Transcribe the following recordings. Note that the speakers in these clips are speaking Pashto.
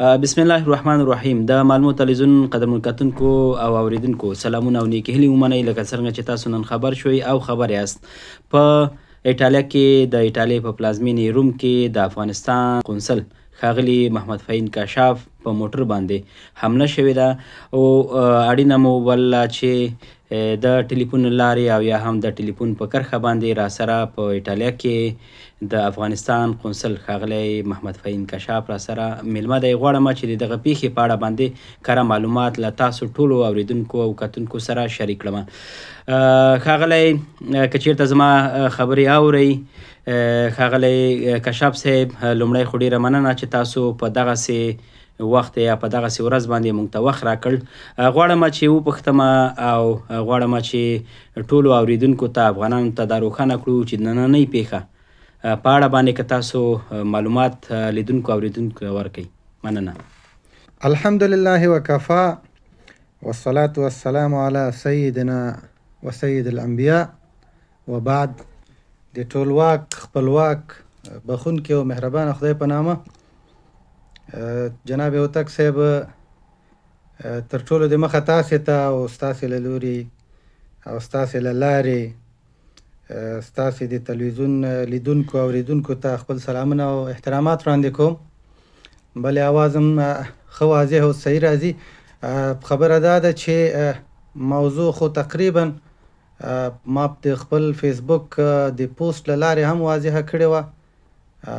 بسم الله الرحمن الرحیم د معلومات تلویزیون قدرمن کتونکو او اوریدونکو سلامونه او نیک هیلې ومنئ لکه څنګه چې تاسو نن خبر شوي او خبر یاست په ایټالیا کې د ایټالیا په پلازمینې روم کې د افغانستان قونسل خاغلی محمد فین کاشاف په موټر باندې حمله شوې ده او اړینه مو ولا چې د ټلیفون لارې او یا هم د ټلیفون په کرخه باندې را سره په ایټالیا کې د افغانستان قونسل خاغلی محمد فین کشاف را سره میلمه دی غواړم چې دغه پیښې په اړه باندې کره معلومات له تاسو ټولو اوریدونکو او کتونکو سره شریک کړم خاغلی کچیرته زما خبري اوري خاغلی کشاف صاحب لومړی خو ډیره مننه چې تاسو په دغه سي وخت یا په دغه سورز باندې مونږ ته وخت راکړ غواړم چې و پختمه او غواړم چې ټولو اوریدونکو ته افغانانو ته دا روښانه کړو چې نننۍ پیښه په اړه باندې که تاسو معلومات لیدونکو او اوریدونکو ورکړئ مننه الحمدلله وکفا والصلاة والسلام على سيدنا وسيد الانبیاء وبعد د ټولواک خپلواک بخونکي او مهربان خدای په نامه جناب هوتک صاحب تر ټولو د مخه تاسې ته او ستاسې له لوري او ستاسې له لارې ستاسو د تلویزیون لیدونکو او ریدونکو ته خپل سلامونه او احترامات وړاندې کوم بلې اواز هم ښه واضح او صحیح راځي خبره دا ده چې موضوع خو تقریبا ما د خپل فیسبوک د پوسټ له لارې هم واضحه کړې وه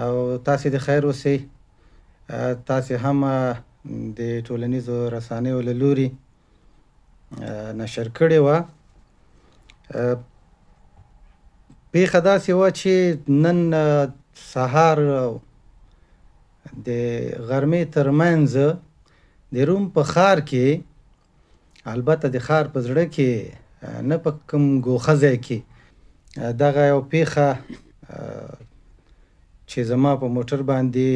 او تاسې د خیر اوسئ تاسې هم د ټولنیزو رسنیو له لوري نشر کړې وه پیښه داسې وه چې نن سهار د غرمې ترمنځ د روم په خار کې البته د خار په زړه کې نه په کوم ګوښه ځای کې دغه یو پیښه چې زما په موټر باندې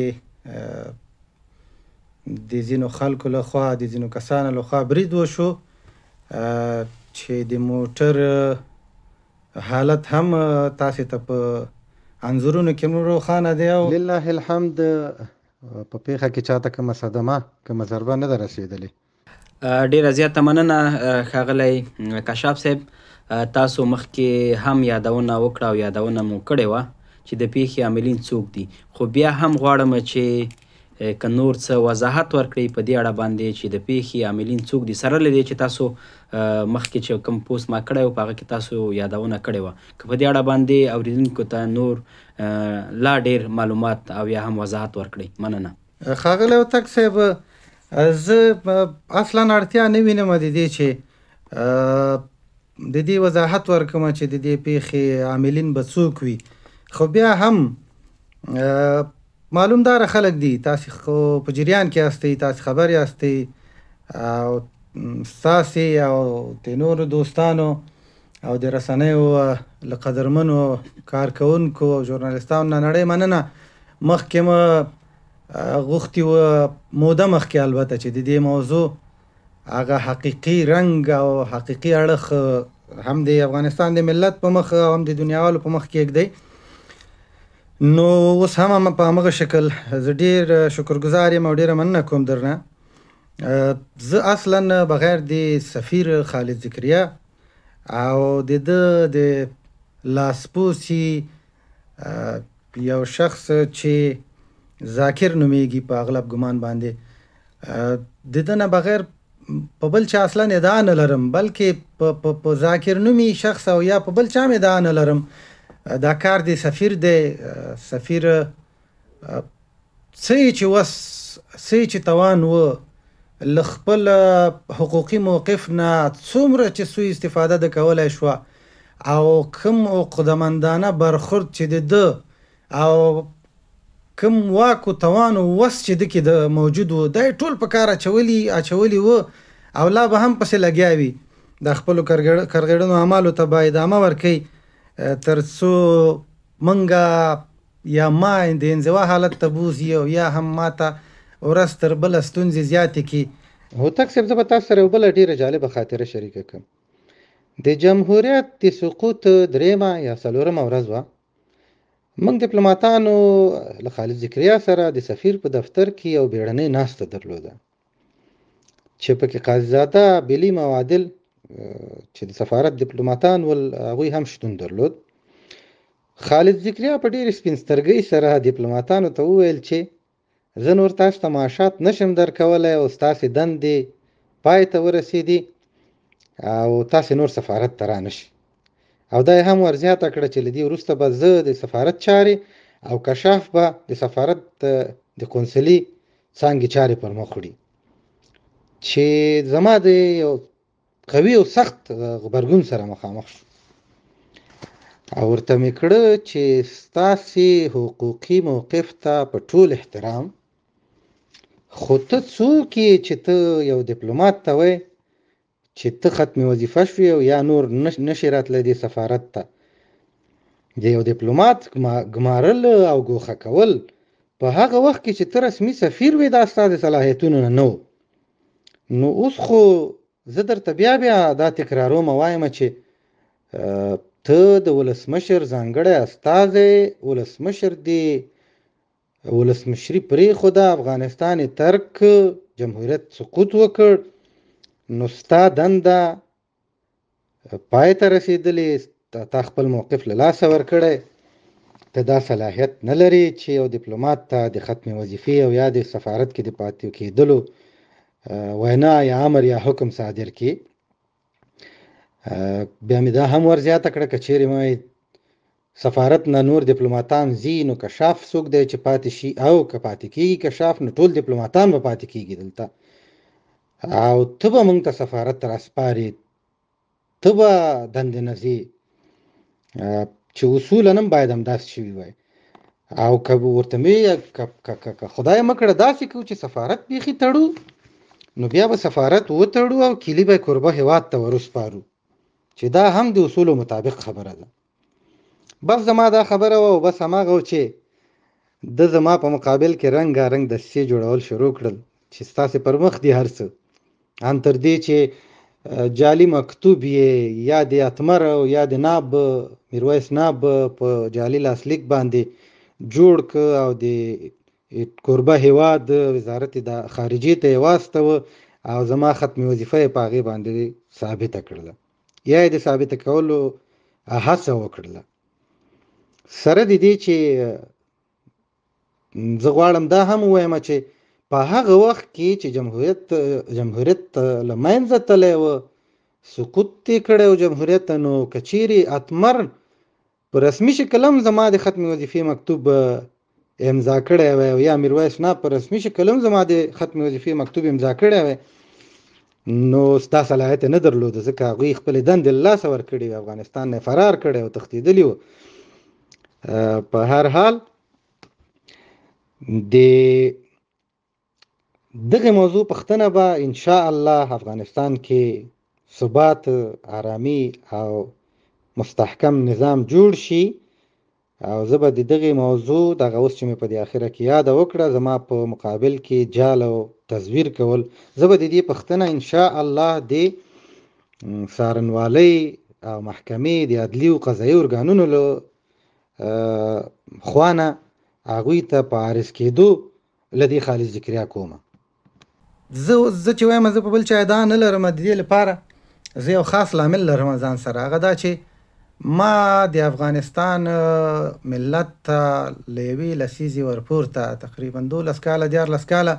د ځینو خلکو لخوا د ځینو کسانو لخوا برید وشو چې د موټر حالت هم تاسو ته په انزورونو کې مو روخانه دی او لله الحمد په پیخه کې چاته کوم صدمه کوم ضربه نه در رسیدلې ډیر زیات مننه خاغلی کشاف صاحب تاسو مخکې هم یادونه وکړه او یادونه مو کړې و چې د پیخي عاملین څوک دي خو بیا هم غواړم چې که نور څه وضاحت ورکړئ په دې اړه باندې چې د پیښې عاملین څوک دي سره لدی چې تاسو مخکې چې کوم پوسټ ما کړی و په هغه کې تاسو یادونه کړې وه که په دې اړه باندې اوریدونکو ته نور لا ډیر معلومات او یا هم وضاحت ورکړئ مننه خاغلی هوتک صاحب زه اصلا اړتیا نه وینم د دې چې د دې وضاحت ورکوم چې د دې پیښې عاملین به څوک وي خو بیا هم معلومدار خلک دي تاسو خو په جریان کې یاستئ تاسو خبر یاستئ او ساسي او د نورو دوستانو او د رسنیو له قدرمنو کارکونکو او ژورنالستانو نه نړۍ مننه مخکې ما غوښتي و موده مخکې البته چې د دې موضوع هغه حقيقي رنګ او حقيقي اړخ هم د افغانستان د ملت په مخ او هم د دنیاوالو په مخ کې یک دی نو اوس هم په هغه شکل زه ډیر شکرګزار یم او ډیر مننه کوم درنه زه اصلا بغیر د سفیر خالد ذکریا او د د لاسپوسی یو شخص چې ذاکر نومیږي په اغلب ګمان باندې د دنه بغیر په بل چا اصلا نه دان لرم بلکې په ذاکر نومي شخص او یا په بل چا مې دان لرم دا کار دی سفیر دی سفیر سې چې وس سې چې توان و لخپل حقوقي موقف نه څومره چې سوء استفاده د کولای شو او کوم او قدمندانه برخورد چې د او کوم واکو توان وس چې د کې د موجود و د ټول په کار اچولي اچولي و او لا به هم پسې لګیاوي د خپل کرګړو اعمالو ته باید امه ورکړي ترڅو منګه یا ما د انزوا حالت ته بوزي او یا هم ماته ورځ تر بل ستونزې زیاتې کی هوتک صاحب زه به تاسو سره بل ډیره جالبه خاطره شریکه کوم د جمهوریت د سقوط درېما یا څلورما ورځ وه موږ ډیپلوماټانو له خالد ذکریا سره د سفیر په دفتر کې یو بیړنۍ ناسته درلوده چې پکې قاضیزاده بلی موادل چې د سفارت ډیپلوماټان ول هغه هم شتون درلود خالد ذکریا په ډیر سپینسترګۍ سره ډیپلوماټانو ته وویل چې زه نور تاسو ته معاشات نشم درکولای او تاسو دندې پای ته ورسېدي او تاسو نور سفارت ته را نشئ او دا هم ورزیاته کړه چې لدی وروسته به زه د سفارت چاري او کشاف به د سفارت د کنسولي څنګه چاري پر مخ وړي چې زما د قوي او سخت غبرګون سره مخامخ شو او ورته مې کړه چې ستاسې حقوقي موقف ته په ټول احترام خو ته څوک یې چې ته یو ډیپلومات ته وای چې ته ختمي وظیفه شوې او یا نور نشي راتلی دې سفارت ته د یو ډیپلومات ګمارل او ګوښه کول په هغه وخت کې چې ته رسمي سفیر وې دا ستا د صلاحیتونو نه نو اوس خو زه درته بیا بیا دا تکرارومه وایمه چې ته د ولسمشر ځانګړی استازی ولسمشر دی ولسمشری پرېښوده افغانستان یې ترک جمهوریت سقوط وکړ نو ستا دنده پای ته رسېدلې تا خپل موقف له لاسه ورکړی ته دا صلاحیت نه لري چې یو ډیپلومات ته د ختم وظیفې او یا د سفارت کې د پاتې کېدلو وینا یا امر یا حکم صادر کی بیا مې دا هم ور زیاته کړه کچېرې مې سفارت نه نور ډیپلوماټان زی نو کشاف څوک دی چې پاتې شي او که پاتې کیږي کشاف نو ټول ډیپلوماټان به پاتې کیږي دلته او ته به مونږ ته سفارت راسپارې ته به دندې نه ځي چې اصول نن باید هم داسې شوي وای او که ورته مې خدای مکړه داسې کوو چې سفارت بیخي تړو نو بیا به سفارت وتړو او کلی به کوربه هیواد ته ورسپارو چې دا هم د اصولو مطابق خبره ده بس زما دا خبره وه بس هماغه چې د زما په مقابل کې رنګارنګ دستې جوړول شروع کړل چې ستاسې پر مخ دي هر څه ان تر دې چې جالي مکتوب یې یا د اتمر او یا د ناب میرویس ناب په جالي لاسلیک باندې جوړ ک او د کوربه هیواد وزارت د خارجه ته واستو او زما ختمي وظیفه په هغه باندې ثابت کړله یا دې ثابت کولو هڅه وکړله سره د دې چې زه غواړم دا هم وایم چې په هغه وخت کې چې جمهوریت جمهوریت لمنځه تللی و سقوط یې کړی و جمهوریت نو کچیرې اتمر په رسمي شکل هم زما د ختمې وظیفې مکتوب امضا کړی وای یا میرویس نه په رسمي شکل هم زما د ختم وظیفه مکتوب امضا کړی وای نو ستا صلاحیت نه درلود ځکه هغه خپل دند الله سور کړی افغانستان نه فرار کړی او تښتیدلی و په هر حال د دغه موضوع پښتنه به ان شاء الله افغانستان کې ثبات آرامي او مستحکم نظام جوړ شي او زه به د دغې موضوع دغه اوس چې مې په دې اخره کې یاده وکړه زما په مقابل کې جال او تصویر کول زه به د دې پښتنه ان شاء الله د سارنوالۍ او محکمې د عدلي او قضایي ارګانونو له خوانه هغوی ته په عارض کېدو له دې خالص ذکریا کوم زه زه چې وایم زه په بل چا دا نه لرم د دې لپاره زه یو خاص لامل لرم ځان سره هغه دا چې ما د افغانستان ملت ته له یوې لسیزې ورپورته تقریبا دولس کاله دیارلس کاله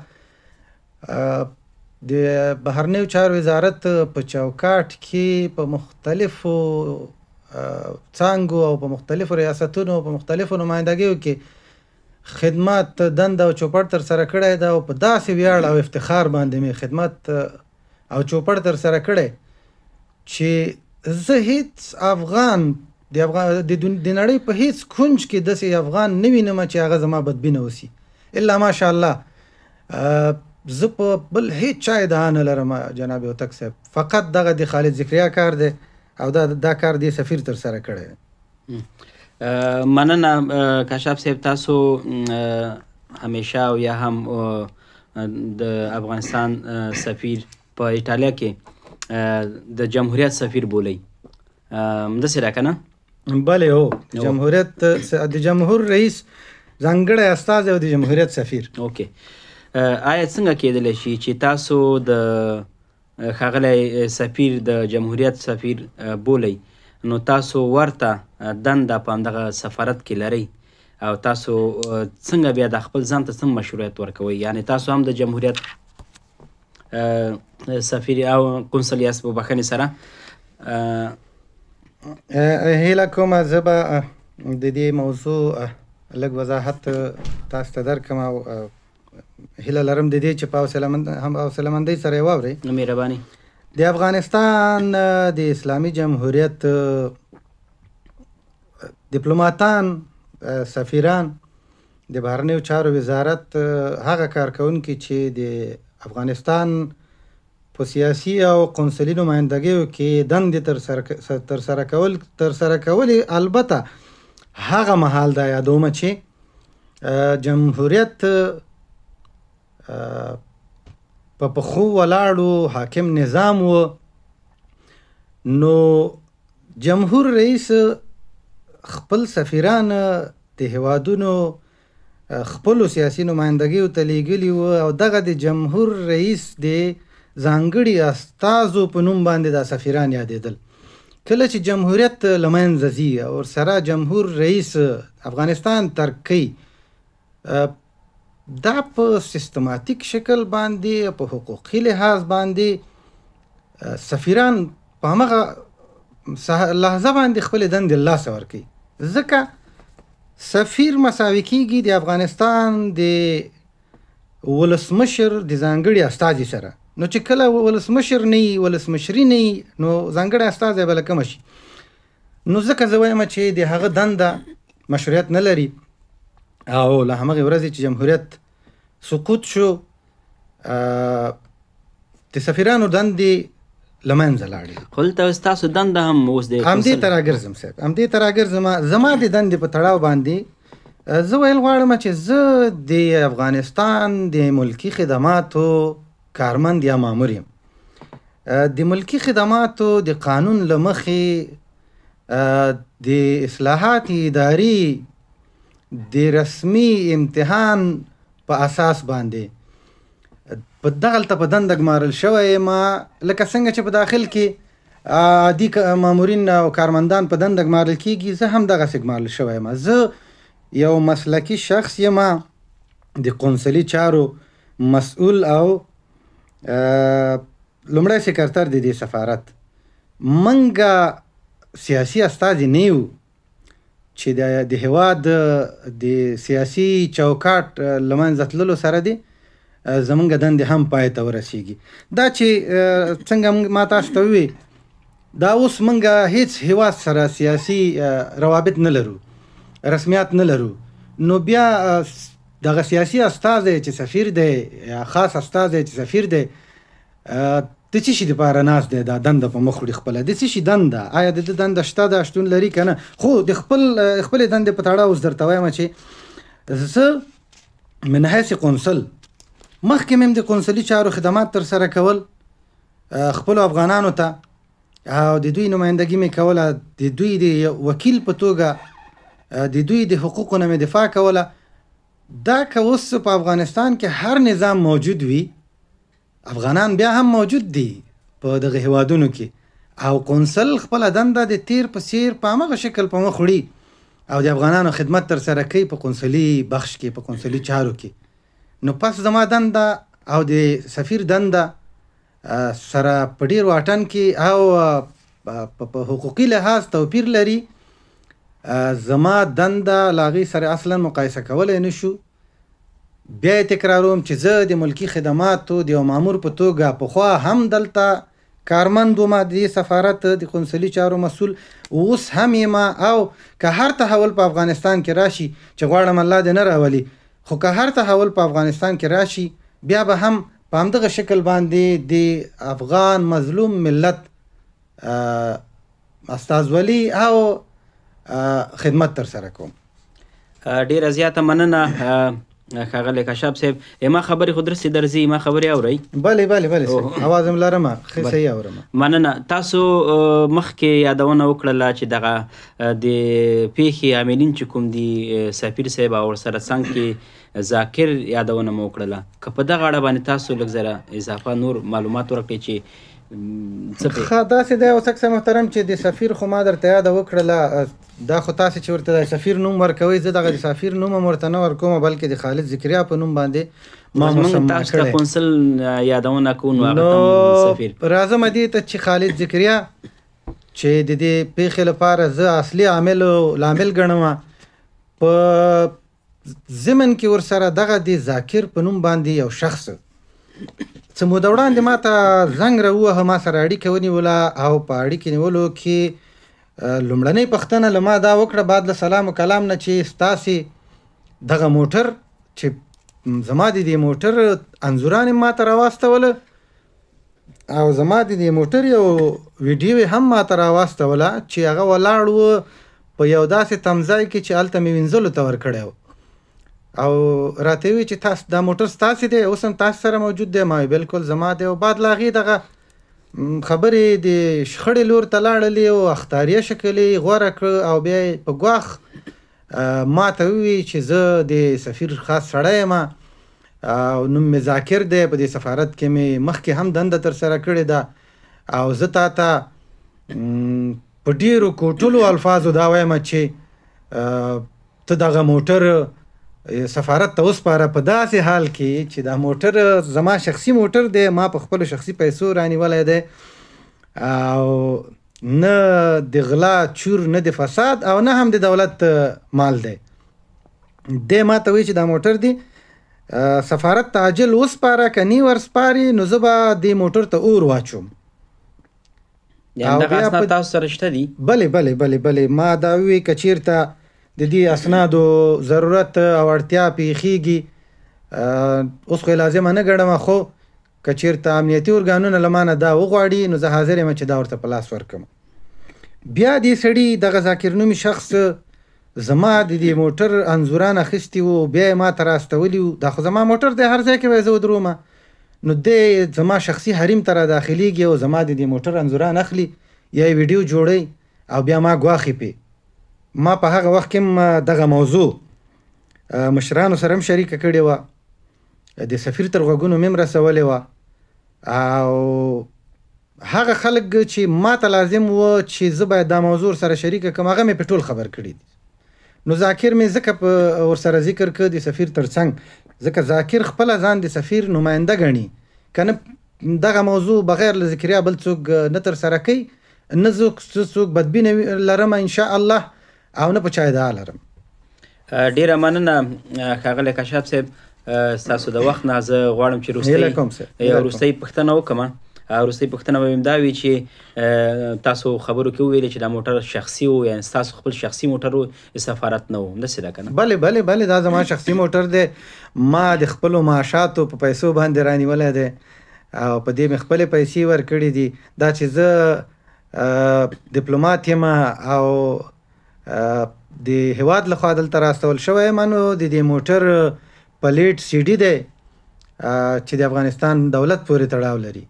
د بهرنیو چارو وزارت په چوکاټ کې په مختلفو څانګو او په مختلفو ریاستونو په مختلفو نمایندګیو کې خدمات دند او چوپړ تر سره کړی دا او په داسې ویاړ او افتخار باندې مې خدمات او چوپړ تر سره کړی چې زه هیڅ افغان د افغان د نړۍ په هیڅ کونج کې داسې افغان نه وینم چې هغه زما بدبینه وسی الا ماشاء الله زه په بل هیڅ چای ده نه لرم جناب هوتک صاحب فقط دغه د خالد ذکریا کار دی او دا دا کار دی سفیر تر سره کړی مننه کاشاف صاحب تاسو همیشه او یا هم د افغانستان سفیر په ایتالیا کې د جمهوریت سفیر بولی همداسې ده که نه بله هو جمهوریت د جمهور رئیس ځانګړی استازی او د جمهوریت سفیر اوکې آیا څنګه کیدلی شي چې تاسو د ښاغلی سفیر د جمهوریت سفیر بولی نو تاسو ورته دنده په همدغه سفارت کې لرئ او تاسو څنګه بیا د خپل ځان ته څنګه مشروعیت ورکوئ یعنی تاسو هم د جمهوریت سفیر او کنسولی است با بخنی سره هیله کومه زه به د دې موضوع لږ وضاحت تاسو ته درکړم او هیله لرم د دې چې په حوصلهمند هم حوصلهمندۍ سره یې واورئ مهرباني د افغانستان د اسلامي جمهوریت ډیپلوماټان سفیران د بهرنیو چارو وزارت هغه کارکونکي چې د افغانستان په سیاسي او قونسلي نمائندګیو کې دندې تر تر سره کول تر سره کول البته هغه محل دا یادوم چې جمهوریت په پخو ولاړو حاکم نظام و نو جمهور رئیس خپل سفیران د هوادونو خپل سیاسي نمائندګیو ته لیږلي وو او دغه د جمهور رئیس د ځانګړي استازو په نوم باندې دا سفیران یادېدل کله چې جمهوریت لمنځه ځي او سره جمهور رئیس افغانستان ترک کوي دا په سیستماتیک شکل باندې په حقوقي لحاظ باندې سفیران په هغه لحظه باندې خپل دند الله سور کوي ځکه سفیر مساوي کیږي د افغانستان د ولسمشر د ځانګړي استاد سره نو چې کله ولسمشر نه ولسمشری نه نو ځانګړي استاد به لکه مشي نو ځکه زه وایم چې د هغه دنده مشروعیت نه لري او له هغه ورځې چې جمهوریت سقوط شو د سفیرانو دندې لمنځه لاړې خپلته تاسو دند هم اوس دی هم دې تر اگرزم صاحب هم دې تر اگرزم زما د دند په تړاو باندې زه ویل غواړم چې زه د افغانستان د ملکی خدماتو کارمند یا مامور یم د ملکی خدماتو د قانون لمخې د اصلاحات اداري د رسمي امتحان په اساس باندې په دغلطه په دنده ګمارل شوی ما لکه څنګه چې په داخل کې عادي مامورین او کارمندان په دنده ګمارل کیږي زه هم دغه ګمارل شوی ما زه یو مسلکی شخص یم د قونسلي چارو مسؤل او لومړی سکرتر د دې سفارت منګه سیاسي استاد نه یو چې د هواد د سیاسي چوکاټ لمن زتللو سره دی زمونږ دندې هم پای ته ورسیږي دا چې څنګه ما تاسو ته وی دا اوس مونږه هیڅ هوا سره سیاسي روابط نه لرو رسمیات نه لرو نو بیا دغه سیاسي استاد چې سفیر دی خاص استاد چې سفیر دی د څه شي لپاره ناس دی دا دنده په مخ وړي خپل د څه شي دنده آیا د دنده شته د شتون لري کنه خو د خپل خپل دنده په تاړه اوس درته وایم چې زه من حیث قنصل مخکې مم د کنسولي چارو خدمات تر سره کول خپل افغانانو ته او د دوی نمائندګي مې کوله د دوی د وکیل په توګه د دوی د حقوقو نه مې دفاع کوله دا که اوس په افغانستان کې هر نظام موجود وي افغانان بیا هم موجود دي په دغه هوادونو کې او قونسل خپل دنده د تیر په سیر په هغه شکل په مخ وړي او د افغانانو خدمت تر سره کوي په قونسلي بخش کې په قونسلي چارو کې نو پس زما دنده او د سفیر دنده سره په ډیر واټن کې او په حقوقي لحاظ توپیر لري زما دنده لاغي سره اصلا مقایسه کولای نشو بیا تکراروم چې زه د ملکی خدماتو د یو مامور په توګه پخوا هم دلته کارمند وم د سفارت د قونسلي چارو مسول اوس هم ما او که هر تحول په افغانستان کې راشي چې غواړم الله دې نه راولي خو که هر تحول په افغانستان کې راشي بیا به هم په همدغه شکل باندې د افغان مظلوم ملت استازولی او خدمت تر سره کوم ډیره زیاته مننه خغل کشاب صاحب ما خبرې خود رسې درځي ما خبرې اوري bale bale bale اواز ملارم خې صحیح اورم مننه تاسو مخکې یادونه وکړه چې دغه د پیخي عاملین چې کوم دي سفیر صاحب او سره څنګه کې ذاکر یادونه مو وکړله که په دغه اړه باندې تاسو لږ زره اضافه نور معلومات ورکړئ چې څه داسې دی او څکه محترم چې د سفیر خو ما درته یاد وکړله دا خو تاسو چې ورته د سفیر نوم ورکوي زه دغه د سفیر نوم ورته نه ورکوم بلکې د خالد ذکریا په نوم باندې ما مسمى کړی کونسل یادونه کوون واغتم سفیر راځم دې ته چې خالد ذکریا چې د دې پیښې لپاره زه اصلي عامل لامل ګڼم په زمن کې ور سره دغه دی ذاکر په نوم باندې یو شخص څه موده وړاندې ما ته زنګ را ووهه ما سره اړیکه ونیوله او په اړیکې نیولو کې لومړنۍ پښتنه له ما دا وکړه بعد له سلام و کلام نه چې ستاسې دغه موټر چې زما د دې موټر انځوران ما ته راواستوله او زما د دې موټر یو ویډیو هم ما ته راواستوله چې هغه ولاړ و په یو داسې تمځای کې چې هلته مې وینځلو ته ورکړی و او راته وی چې تاسو دا موټر ستاسو دی اوس هم تاسو سره موجود دی ما بالکل زما دی او بعد لاغي دغه خبرې د شخړې لور ته لاړلې او اختاریه شکلې غوره کړ او بیا په ګواخ ما ته وی چې زه د سفیر خاص سړی یم او نوم مې ذاکر دی په دې سفارت کې مې مخکې هم دنده تر سره کړې ده او زه تا ته په ډیرو کوټلو الفاظو دا وایم چې ته دغه موټر سفارت ته وسپاره په داسې حال کې چې دا موټر زما شخصي موټر دی ما په خپل شخصي پیسو رانیولې دی او نه د غلا چور نه د فساد او نه هم د دولت مال دی د ما ته وی چې دا موټر دی سفارت ته عاجل وسپاره کني ورسپاري نو زه به د موټر ته اور واچوم یعنی دا تاسو سره شته دی بله بله بله بله ما دا وی کچیرته د دې اسنادو ضرورت او اړتیا پیخیږي اوس خو لازم نه ګڼم خو کچیرته امنیتي ارګانونه لمانه دا وغواړي نو زه حاضر یم چې دا ورته پلاس ورکم بیا دې سړی د غذاکر نومي شخص زما د دې موټر انزوران اخیستی وو بیا ما تر استولی دا خو زما موټر د هر ځای کې وای زو درومه نو د زما شخصي حریم تر داخليږي او زما د دې موټر انزوران اخلي یا ویډیو جوړي او بیا ما غواخي پی ما په هغه وخت کې دغه موضوع مشرانو سره هم شریکه کړې وه د سفیر تر غوږونو مې هم رسولې وه او هغه خلک چې ما ته لازم و چې زه باید دا موضوع سره شریکه کړم هغه مې په ټول خبر کړي دي نو ذاکر مې ځکه په ورسره ذکر کړ د سفیر تر څنګ ځکه ذاکر خپله ځان د سفیر نماینده ګڼي کنه دغه موضوع بغیر له ذکریا بل څوک نه تر سره کوي نه څوک بدبینه لرم ان شاء الله او نه په چا ادعا لرم ډیره مننه ښاغلی کشاب صاحب ستاسو د وخت نه زه غواړم چې روستۍ یو روستۍ پوښتنه وکړم روستۍ پوښتنه به دا وي چې تاسو خبرو کې ویل چې دا موټر شخصي و یا تاسو خپل شخصي موټر و سفارت نه و نه سره کنه bale bale bale دا زما شخصي موټر دی ما د خپل معاشاتو په پیسو باندې رانیولې ده او په دې مې خپل پیسې ورکړې دي دا چې زه ډیپلوماټ یم او د هواد لخوا دلته راستول شوی مانو د دې موټر پلیټ سی ډي دی چې د افغانستان دولت پورې تړاو لري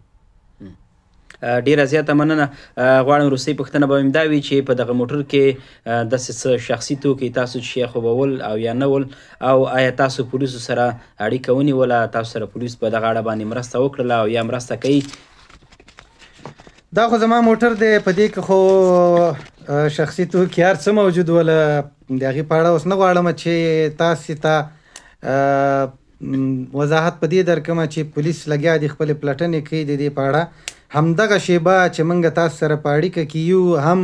ډیره زیاته مننه غواړم روسي پښتنه به امدا وی چې په دغه موټر کې د سس شخصي توکي تاسو شیخ وبول او یا نول او آیا تاسو پولیسو سره اړیکه ونی ولا تاسو سره پولیس په دغه اړه باندې مرسته وکړه او یا مرسته کوي دا خو زما موټر دی په دې کې خو شخصي توکي هر څه موجود ول د هغې په اړه اوس نه غواړم چې تاسې ته وضاحت په دې درکړم چې پولیس لګیا دي خپلې پلټنې کوي د دې په اړه همدغه شیبه چې موږ تاسو سره په اړیکه کې یو هم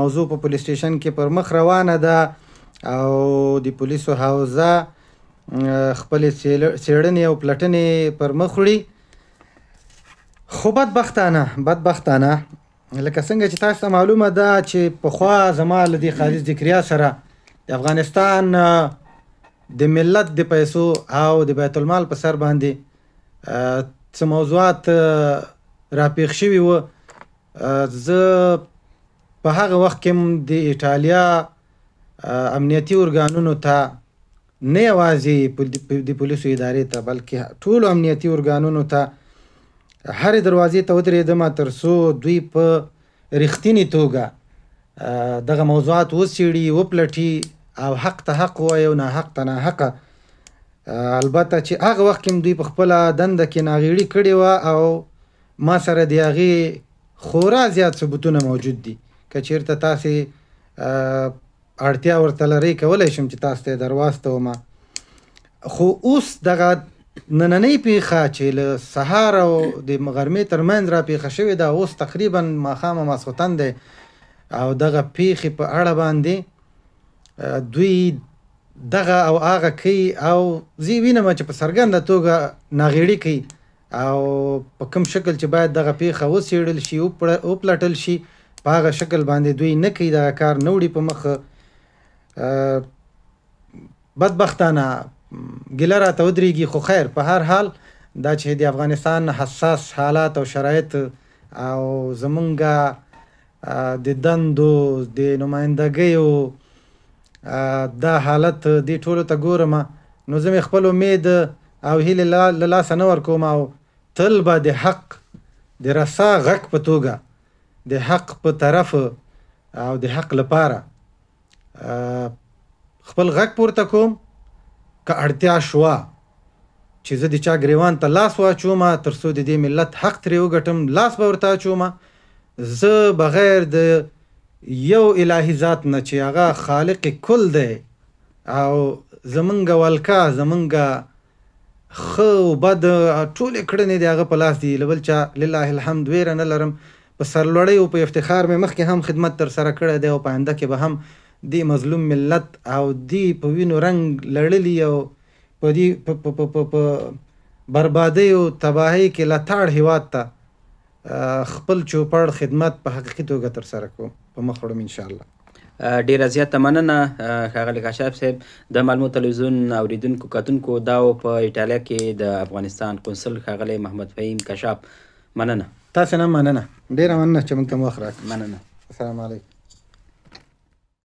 موضوع په پولیس سټیشن کې پر مخ روانه ده او د پولیسو حوزه خپلې څېړنې او پلټنې پر مخ وړي خو بدبختانه بدبختانه لکه څنګه چې تاسو ته معلومه ده چې پخوا زما لدی خالد ذکریا سره د افغانستان د ملت د پیسو او د بیت المال په سر باندې څه موضوعات راپېښ شوي وو زه په هغه وخت کې د ایټالیا امنیتي ارګانونو ته نه یوازې د پولیسو ادارې ته بلکې ټولو امنیتي ارګانونو ته هر دروازې ته ودرېدم تر څو دوی په رښتینی توګه دغه موضوعات وسیړي وپلټي او حق ته حق وایي او نه حق ته نه حق البته چې هغه وخت کې دوی په خپل دند کې ناغېړي کړي و او ما سره دی هغه خورا زیات ثبوتونه موجود دي که چیرته تاسو اړتیا ورته لري کولای شم چې تاسو ته دروازه ومه خو اوس دغه نننې پیښه چې له سهار او د مغرمې ترمنځ را پیښه شوې ده اوس تقریبا ماښام ماسخوتن دی او دغه پیښې په اړه باندې دوی دغه او هغه کوي او زه وینم چې په څرګنده توګه ناغېړي کوي او په کوم شکل چې باید دغه پیښه وڅېړل شي او پلټل شي په هغه شکل باندې دوی نه کوي دغه کار نه وړي په مخه بدبختانه ګله را ته ودرېږي خو خیر په هر حال دا چې د افغانستان حساس حالات او شرایط او زمونږ د دندو د نمایندګیو دا حالت د ټولو ته ګورم نو زه خپل امید او هیله له لاسه نه ورکوم او تل به د حق د رسا غک په توګه د حق په طرف او د حق لپاره خپل غک پورته کوم که اړتیا شوه چې زه د چا ګریوان ته لاس واچوم تر څو د دې ملت حق ترې وګټم لاس به ورته اچوم زه بغیر د یو الهي ذات نه چې هغه خالق کل دی او زمونږ ولکا زمونږ خ او بد ټول کړنې د هغه په لاس دی لبل چا لله الحمد ویره نه لرم په سرلوړی او په افتخار مې مخکې هم خدمت تر سره کړی دی او په آینده کې به هم دی مظلوم ملت او دی په وینو رنگ لړلی او په دی په بربادۍ او تباهۍ کې لتاړ هیواد ته خپل چوپړ خدمت په حقیقي توګه ترسره کوو په مخ وړم انشاءالله ډیره زیاته مننه ښاغلی کاشف صاحب د معلومات تلویزیون اوریدونکو کتونکو دا په ایټالیا کې د افغانستان کنسول ښاغلی محمد فهیم کاشف مننه تاسو نه مننه ډیره مننه چې موږ ته مخ راک مننه السلام علیکم